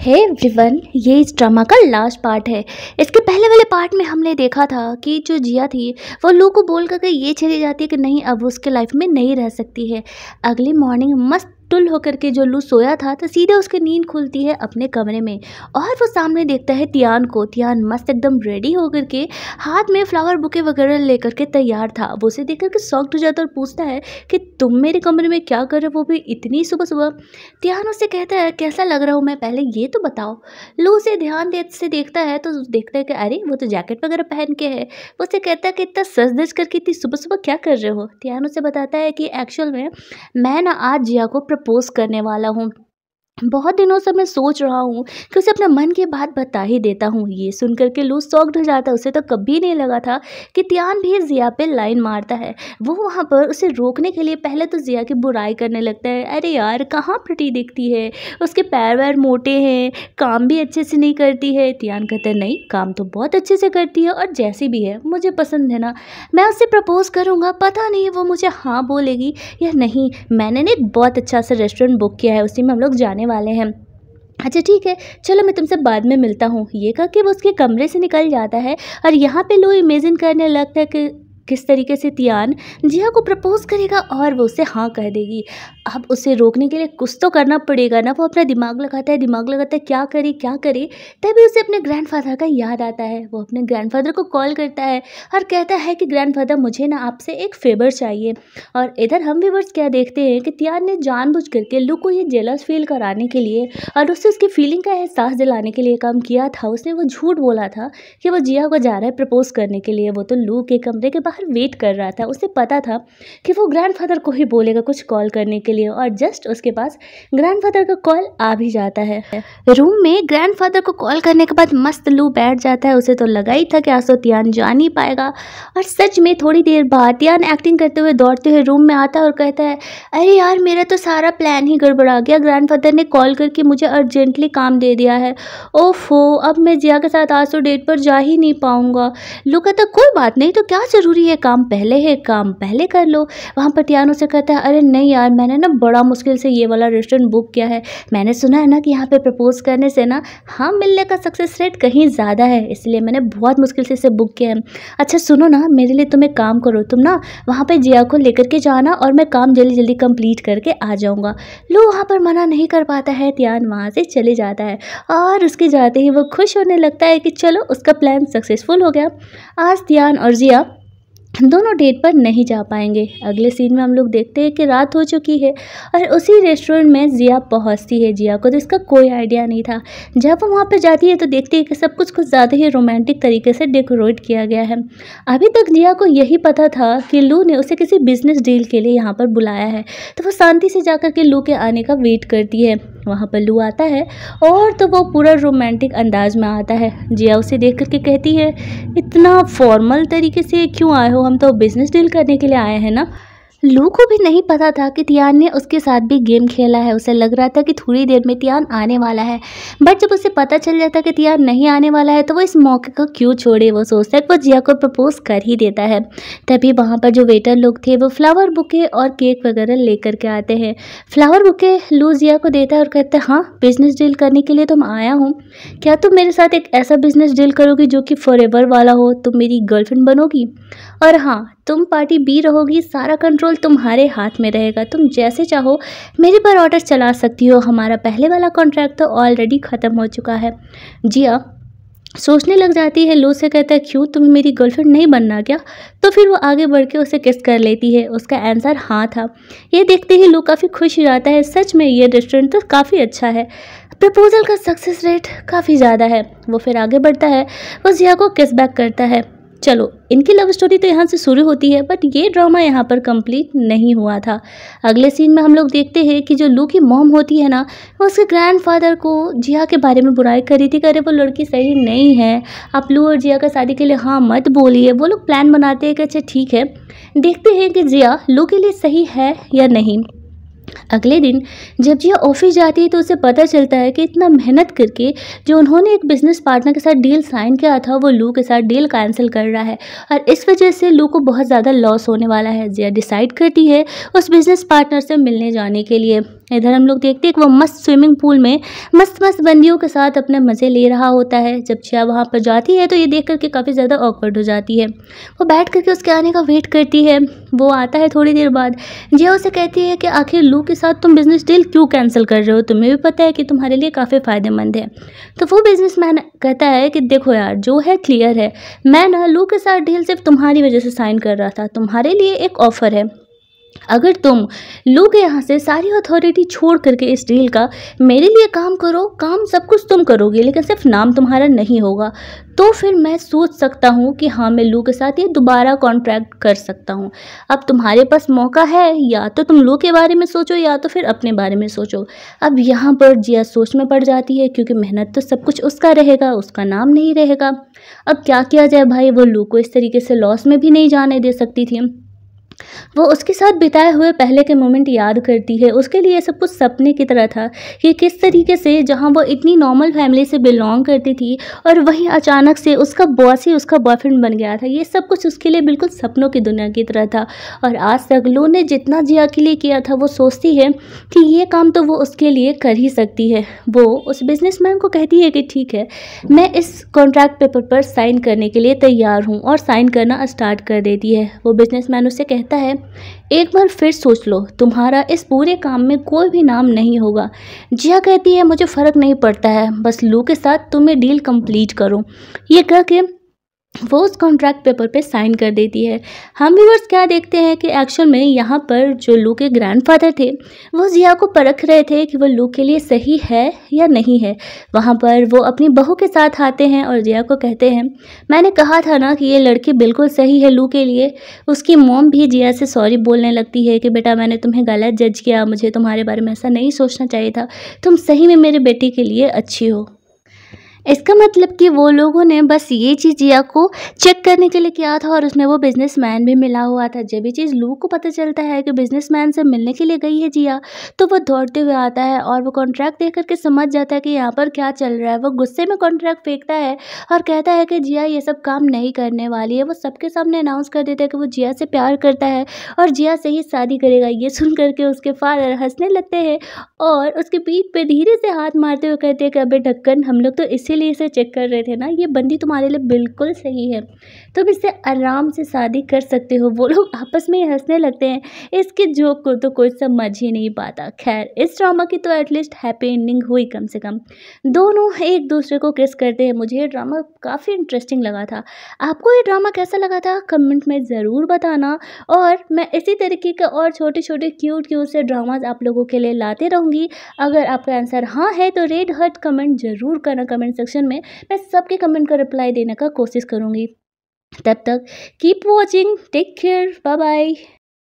है hey everyone ये इस ड्रामा का लास्ट पार्ट है इसके पहले वाले पार्ट में हमने देखा था कि जो जिया थी वो लू को बोल कर ये चली जाती है कि नहीं अब उसके लाइफ में नहीं रह सकती है अगली मॉर्निंग मस्त टुल होकर के जो लू सोया था तो सीधे उसकी नींद खुलती है अपने कमरे में और वो सामने देखता है तियान को तियान मस्त एकदम रेडी होकर के हाथ में फ्लावर बुके वगैरह लेकर के तैयार था वो उसे देख करके सॉक्ट हो जाता और पूछता है कि तुम मेरे कमरे में क्या कर रहे हो वो भी इतनी सुबह सुबह तियान उससे कहता है कैसा लग रहा हूँ मैं पहले ये तो बताओ लू उसे ध्यान दे से देखता है तो देखता है कि अरे वो तो जैकेट वगैरह पहन के है वो उसे कहता है कि इतना सज धज करके इतनी सुबह सुबह क्या कर रहे हो तियान उसे बताता है कि एक्चुअल में मैं ना आज जिया को पोस्ट करने वाला हूँ बहुत दिनों से मैं सोच रहा हूँ कि उसे अपना मन की बात बता ही देता हूँ ये सुन कर के लू सॉक्ड हो जाता है उसे तो कभी नहीं लगा था कि त्यान भी ज़िया पे लाइन मारता है वो वहाँ पर उसे रोकने के लिए पहले तो ज़िया की बुराई करने लगता है अरे यार कहाँ फटी दिखती है उसके पैर वैर मोटे हैं काम भी अच्छे से नहीं करती है तियान कहता है नहीं काम तो बहुत अच्छे से करती है और जैसी भी है मुझे पसंद है ना मैं उससे प्रपोज़ करूँगा पता नहीं वो मुझे हाँ बोलेगी या नहीं मैंने ना बहुत अच्छा सा रेस्टोरेंट बुक किया है उसी में हम लोग जाने वाले हैं अच्छा ठीक है चलो मैं तुमसे बाद में मिलता हूँ ये कह के वो उसके कमरे से निकल जाता है और यहाँ पे लो इमेजिन करने लगता है कि किस तरीके से तियान जिया को प्रपोज करेगा और वो उसे हाँ कह देगी अब उसे रोकने के लिए कुछ तो करना पड़ेगा ना वो अपना दिमाग लगाता है दिमाग लगाता है क्या करे क्या करे तभी उसे अपने ग्रैंडफादर का याद आता है वो अपने ग्रैंडफादर को कॉल करता है और कहता है कि ग्रैंडफादर मुझे ना आपसे एक फेवर चाहिए और इधर हम व्यूवर्स क्या देखते हैं कि तियान ने जानबूझ करके लू को ये जेलस फील कराने के लिए और उससे उसकी फीलिंग का एहसास दिलाने के लिए काम किया था उसने वो झूठ बोला था कि वो जिया को जा रहा है प्रपोज करने के लिए वो तो लू के कमरे के बाहर बाहर वेट कर रहा था उसे पता था कि वो ग्रैंडफादर को ही बोलेगा कुछ कॉल करने के लिए और जस्ट उसके पास ग्रैंडफादर का कॉल आ भी जाता है रूम में ग्रैंडफादर को कॉल करने के बाद मस्त लू बैठ जाता है उसे तो लगा ही था कि आसो तियान जा नहीं पाएगा और सच में थोड़ी देर बाद तियान एक्टिंग करते हुए दौड़ते हुए रूम में आता है और कहता है अरे यार मेरा तो सारा प्लान ही गड़बड़ा गया ग्रैंड ने कॉल करके मुझे अर्जेंटली काम दे दिया है ओफो अब मैं जिया के साथ आसो डेट पर जा ही नहीं पाऊँगा लू कहता कोई बात नहीं तो क्या ज़रूरी ये काम पहले है काम पहले कर लो वहाँ पर पटियानो से कहता है अरे नहीं यार मैंने ना बड़ा मुश्किल से ये वाला रेस्टोरेंट बुक किया है मैंने सुना है ना कि यहाँ पर प्रपोज़ करने से ना हाँ मिलने का सक्सेस रेट कहीं ज़्यादा है इसलिए मैंने बहुत मुश्किल से इसे बुक किया है अच्छा सुनो ना मेरे लिए तुम्हें काम करो तुम ना वहाँ पर जिया को लेकर के जाना और मैं काम जल्दी जल्दी कंप्लीट करके आ जाऊँगा लो वहाँ पर मना नहीं कर पाता है तियान वहाँ से चले जाता है और उसके जाते ही वो खुश होने लगता है कि चलो उसका प्लान सक्सेसफुल हो गया आज तियान और जिया दोनों डेट पर नहीं जा पाएंगे अगले सीन में हम लोग देखते हैं कि रात हो चुकी है और उसी रेस्टोरेंट में जिया पहुंचती है जिया को तो इसका कोई आइडिया नहीं था जब वो वहाँ पर जाती है तो देखती है कि सब कुछ कुछ ज़्यादा ही रोमांटिक तरीके से डेकोरेट किया गया है अभी तक जिया को यही पता था कि लू ने उसे किसी बिजनेस डील के लिए यहाँ पर बुलाया है तो वो शांति से जा के लू के आने का वेट करती है वहाँ पर लू आता है और तो वो पूरा रोमांटिक अंदाज में आता है जिया उसे देख करके कहती है इतना फॉर्मल तरीके से क्यों आए हो हम तो बिज़नेस डील करने के लिए आए हैं ना लू को भी नहीं पता था कि तियान ने उसके साथ भी गेम खेला है उसे लग रहा था कि थोड़ी देर में तियान आने वाला है बट जब उसे पता चल जाता कि तियान नहीं आने वाला है तो वो इस मौके को क्यों छोड़े वो सोचता है वो जिया को प्रपोज कर ही देता है तभी वहाँ पर जो वेटर लोग थे वो फ्लावर बुके और केक वगैरह लेकर के आते हैं फ्लावर बुके लू जिया को देता है और कहता है हाँ बिजनेस डील करने के लिए तुम आया हूँ क्या तुम मेरे साथ एक ऐसा बिजनेस डील करोगी जो कि फॉर वाला हो तुम मेरी गर्लफ्रेंड बनोगी और हाँ तुम पार्टी बी रहोगी सारा कंट्रोल बिल्कुल तुम्हारे हाथ में रहेगा तुम जैसे चाहो मेरे पर ऑर्डर चला सकती हो हमारा पहले वाला कॉन्ट्रैक्ट तो ऑलरेडी ख़त्म हो चुका है जिया सोचने लग जाती है लू से कहता है क्यों तुम्हें मेरी गर्लफ्रेंड नहीं बनना क्या तो फिर वो आगे बढ़ के उसे किस कर लेती है उसका आंसर हाँ था ये देखते ही लू काफ़ी खुश हो जाता है सच में ये रेस्टोरेंट तो काफ़ी अच्छा है प्रपोज़ल का सक्सेस रेट काफ़ी ज़्यादा है वो फिर आगे बढ़ता है वो जिया को किस बैक करता है चलो इनकी लव स्टोरी तो यहाँ से शुरू होती है बट ये ड्रामा यहाँ पर कंप्लीट नहीं हुआ था अगले सीन में हम लोग देखते हैं कि जो लू की मॉम होती है ना वो उसके ग्रैंडफादर को जिया के बारे में बुराई करी थी अरे वो लड़की सही नहीं है आप लू और जिया का शादी के लिए हाँ मत बोलिए वो लोग प्लान बनाते हैं कि अच्छा ठीक है देखते हैं कि जिया लू के लिए सही है या नहीं अगले दिन जब जिया ऑफिस जाती है तो उसे पता चलता है कि इतना मेहनत करके जो उन्होंने एक बिजनेस पार्टनर के साथ डील साइन किया था वो लू के साथ डील कैंसिल कर रहा है और इस वजह से लू को बहुत ज़्यादा लॉस होने वाला है जिया डिसाइड करती है उस बिज़नेस पार्टनर से मिलने जाने के लिए इधर हम लोग देखते हैं कि वो मस्त स्विमिंग पूल में मस्त मस्त बंदियों के साथ अपने मज़े ले रहा होता है जब श्या वहाँ पर जाती है तो ये देख करके काफ़ी ज़्यादा ऑकवर्ड हो जाती है वो बैठ करके उसके आने का वेट करती है वो आता है थोड़ी देर बाद जिया उसे कहती है कि आखिर लू के साथ तुम बिज़नेस डील क्यों कैंसिल कर रहे हो तुम्हें भी पता है कि तुम्हारे लिए काफ़ी फ़ायदेमंद है तो वो बिज़नेस कहता है कि देखो यार जो है क्लियर है मैं ना लू के साथ डील सिर्फ तुम्हारी वजह से साइन कर रहा था तुम्हारे लिए एक ऑफ़र है अगर तुम लू के यहाँ से सारी अथॉरिटी छोड़ करके इस डील का मेरे लिए काम करो काम सब कुछ तुम करोगे लेकिन सिर्फ नाम तुम्हारा नहीं होगा तो फिर मैं सोच सकता हूँ कि हाँ मैं लू के साथ ये दोबारा कॉन्ट्रैक्ट कर सकता हूँ अब तुम्हारे पास मौका है या तो तुम लू के बारे में सोचो या तो फिर अपने बारे में सोचो अब यहाँ पर जिया सोच में पड़ जाती है क्योंकि मेहनत तो सब कुछ उसका रहेगा उसका नाम नहीं रहेगा अब क्या किया जाए भाई वो लू को इस तरीके से लॉस में भी नहीं जाने दे सकती थी वो उसके साथ बिताए हुए पहले के मोमेंट याद करती है उसके लिए सब कुछ सपने की तरह था कि किस तरीके से जहाँ वो इतनी नॉर्मल फैमिली से बिलोंग करती थी और वहीं अचानक से उसका बॉस ही उसका बॉयफ्रेंड बन गया था ये सब कुछ उसके लिए बिल्कुल सपनों की दुनिया की तरह था और आज तक लू ने जितना जिया के लिए किया था वो सोचती है कि ये काम तो वो उसके लिए कर ही सकती है वो उस बिज़नेस को कहती है कि ठीक है मैं इस कॉन्ट्रैक्ट पेपर पर साइन करने के लिए तैयार हूँ और साइन करना स्टार्ट कर देती है वो बिज़नेस उससे कहता कहता है एक बार फिर सोच लो तुम्हारा इस पूरे काम में कोई भी नाम नहीं होगा जिया कहती है मुझे फ़र्क नहीं पड़ता है बस लू के साथ तुम्हें डील कंप्लीट करो ये कह के वो उस कॉन्ट्रैक्ट पेपर पे साइन कर देती है हम व्यूवर्स क्या देखते हैं कि एक्चुअल में यहाँ पर जो लू के ग्रैंडफादर थे वो जिया को परख रहे थे कि वो लू के लिए सही है या नहीं है वहाँ पर वो अपनी बहू के साथ आते हैं और जिया को कहते हैं मैंने कहा था ना कि ये लड़की बिल्कुल सही है लू के लिए उसकी मोम भी जिया से सॉरी बोलने लगती है कि बेटा मैंने तुम्हें गलत जज किया मुझे तुम्हारे बारे में ऐसा नहीं सोचना चाहिए था तुम सही में मेरे बेटी के लिए अच्छी हो इसका मतलब कि वो लोगों ने बस ये चीज़ जिया को चेक करने के लिए किया था और उसमें वो बिजनेसमैन भी मिला हुआ था जब ये चीज़ लू को पता चलता है कि बिजनेसमैन से मिलने के लिए गई है जिया तो वो दौड़ते हुए आता है और वो कॉन्ट्रैक्ट देख करके समझ जाता है कि यहाँ पर क्या चल रहा है वो गुस्से में कॉन्ट्रैक्ट फेंकता है और कहता है कि जिया ये सब काम नहीं करने वाली है वो सबके सामने अनाउंस कर देता है कि वो जिया से प्यार करता है और जिया से ही शादी करेगा ये सुन करके उसके फादर हंसने लगते हैं और उसके पीठ पर धीरे से हाथ मारते हुए कहते हैं कि अबे ढक्कन हम लोग तो इसी लिए इसे चेक कर रहे थे ना ये बंदी तुम्हारे लिए बिल्कुल सही है तुम इससे आराम से शादी कर सकते हो वो लोग आपस में हंसने लगते हैं इसके जोक को तो कोई समझ ही नहीं पाता खैर इस ड्रामा की तो एटलीस्ट हैप्पी एंडिंग हुई कम से कम दोनों एक दूसरे को किस करते हैं मुझे ये ड्रामा काफ़ी इंटरेस्टिंग लगा था आपको ये ड्रामा कैसा लगा था कमेंट में ज़रूर बताना और मैं इसी तरीके के और छोटे छोटे क्यूट क्यूट से ड्रामाज आप लोगों के लिए लाते रहूँगी अगर आपका आंसर हाँ है तो रेड हर्ट कमेंट ज़रूर करना कमेंट सेक्शन में मैं सबके कमेंट का रिप्लाई देने का कोशिश करूँगी तब तक keep watching take care bye bye